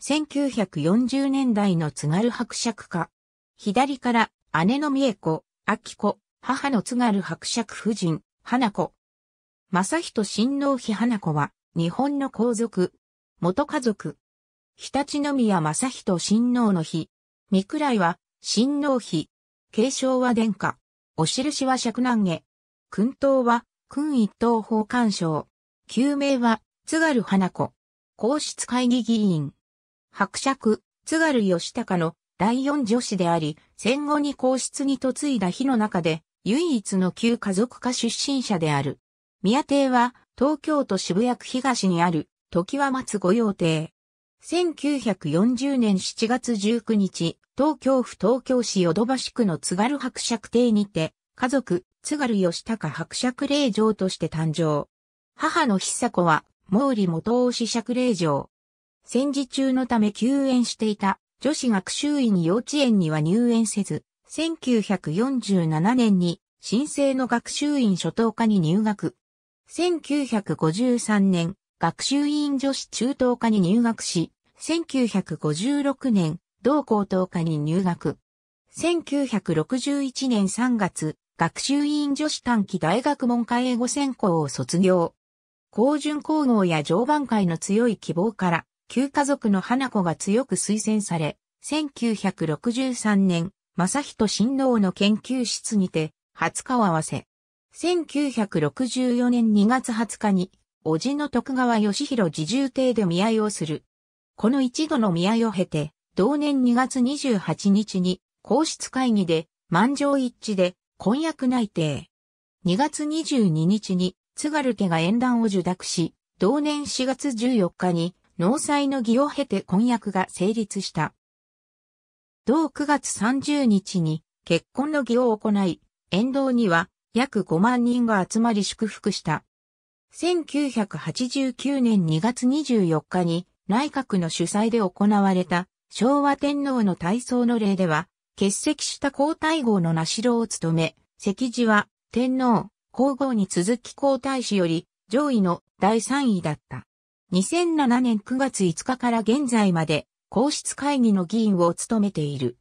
1940年代の津軽伯爵家。左から姉の美恵子、秋子、母の津軽伯爵夫人、花子。正人親王妃花子は、日本の皇族、元家族。日立宮正人親王の妃。三倉は、親王妃。継承は殿下。お印は釈南下。君頭は、君一等法官賞。旧名は、津軽花子。皇室会議議員。伯爵、津軽義高の第四女子であり、戦後に皇室に嫁いだ日の中で、唯一の旧家族家出身者である。宮邸は、東京都渋谷区東にある、時は松御用邸。1940年7月19日、東京府東京市淀橋区の津軽伯爵邸にて、家族、津軽義高伯爵令嬢として誕生。母の久子は、毛利元推子爵令嬢。戦時中のため休園していた女子学習院幼稚園には入園せず、1947年に新生の学習院初等科に入学。1953年、学習院女子中等科に入学し、1956年、同高等科に入学。1961年3月、学習院女子短期大学文科英語専攻を卒業。高順高校や常磐会の強い希望から、旧家族の花子が強く推薦され、1963年、正人新郎の研究室にて、初顔合わせ。1964年2月20日に、叔父の徳川義弘自重邸で見合いをする。この一度の見合いを経て、同年2月28日に、皇室会議で、満場一致で、婚約内定。2月22日に、津軽家が縁談を受諾し、同年4月14日に、納采の儀を経て婚約が成立した。同9月30日に結婚の儀を行い、沿道には約5万人が集まり祝福した。1989年2月24日に内閣の主催で行われた昭和天皇の体操の礼では、欠席した皇太后の名城を務め、席次は天皇、皇后に続き皇太子より上位の第3位だった。2007年9月5日から現在まで皇室会議の議員を務めている。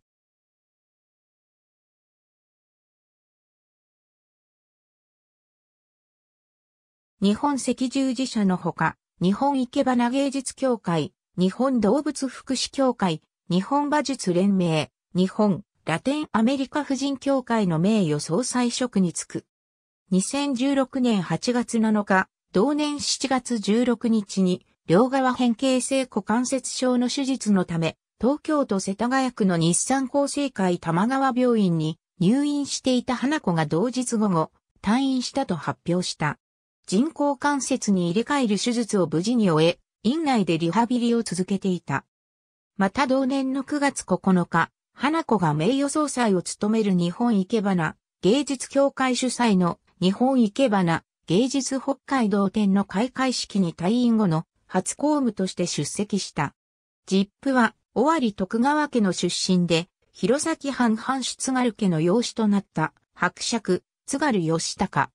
日本赤十字社のほか、日本生け花芸術協会、日本動物福祉協会、日本馬術連盟、日本ラテンアメリカ婦人協会の名誉総裁職に就く。2016年8月7日、同年7月16日に、両側変形性股関節症の手術のため、東京都世田谷区の日産厚生会玉川病院に入院していた花子が同日午後、退院したと発表した。人工関節に入れ替える手術を無事に終え、院内でリハビリを続けていた。また同年の9月9日、花子が名誉総裁を務める日本生け花芸術協会主催の日本生け花芸術北海道展の開会式に退院後の初公務として出席した。ジップは、尾張徳川家の出身で、弘前藩藩主津軽家の養子となった伯爵、津軽義高。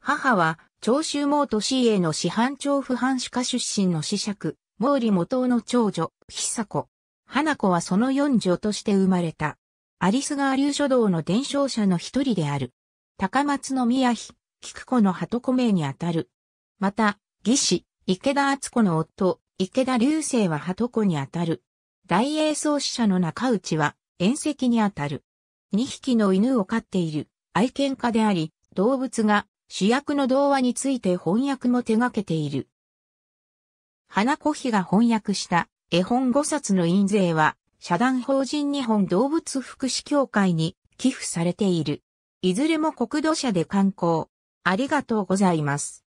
母は、長州毛都市営の市販長府藩主家出身の子爵、毛利元夫の長女、久子。花子はその四女として生まれた。アリス川流書道の伝承者の一人である。高松宮妃、菊子の鳩子名にあたる。また、義士、池田敦子の夫、池田流星は鳩子にあたる。大英創始者の中内は、縁石にあたる。2匹の犬を飼っている愛犬家であり、動物が主役の童話について翻訳も手掛けている。花子妃が翻訳した絵本5冊の印税は、社団法人日本動物福祉協会に寄付されている。いずれも国土社で刊行、ありがとうございます。